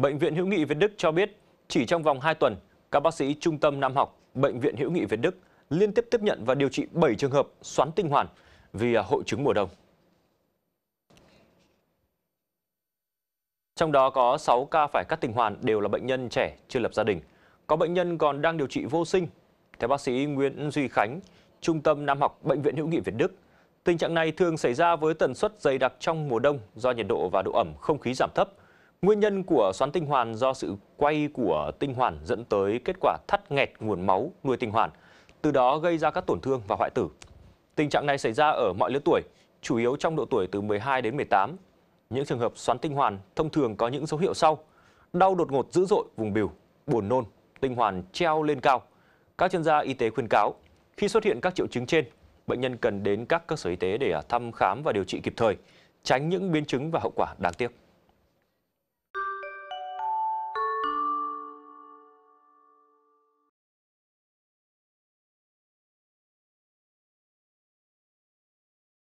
Bệnh viện Hữu nghị Việt Đức cho biết chỉ trong vòng 2 tuần, các bác sĩ Trung tâm Nam học Bệnh viện Hữu nghị Việt Đức liên tiếp tiếp nhận và điều trị 7 trường hợp xoắn tinh hoàn vì à, hội chứng mùa đông. Trong đó có 6 ca phải cắt tinh hoàn đều là bệnh nhân trẻ chưa lập gia đình. Có bệnh nhân còn đang điều trị vô sinh. Theo bác sĩ Nguyễn Duy Khánh, Trung tâm Nam học Bệnh viện Hữu nghị Việt Đức, tình trạng này thường xảy ra với tần suất dày đặc trong mùa đông do nhiệt độ và độ ẩm không khí giảm thấp – Nguyên nhân của xoắn tinh hoàn do sự quay của tinh hoàn dẫn tới kết quả thắt nghẹt nguồn máu nuôi tinh hoàn, từ đó gây ra các tổn thương và hoại tử. Tình trạng này xảy ra ở mọi lứa tuổi, chủ yếu trong độ tuổi từ 12 đến 18. Những trường hợp xoắn tinh hoàn thông thường có những dấu hiệu sau: đau đột ngột dữ dội vùng bìu, buồn nôn, tinh hoàn treo lên cao. Các chuyên gia y tế khuyên cáo, khi xuất hiện các triệu chứng trên, bệnh nhân cần đến các cơ sở y tế để thăm khám và điều trị kịp thời, tránh những biến chứng và hậu quả đáng tiếc.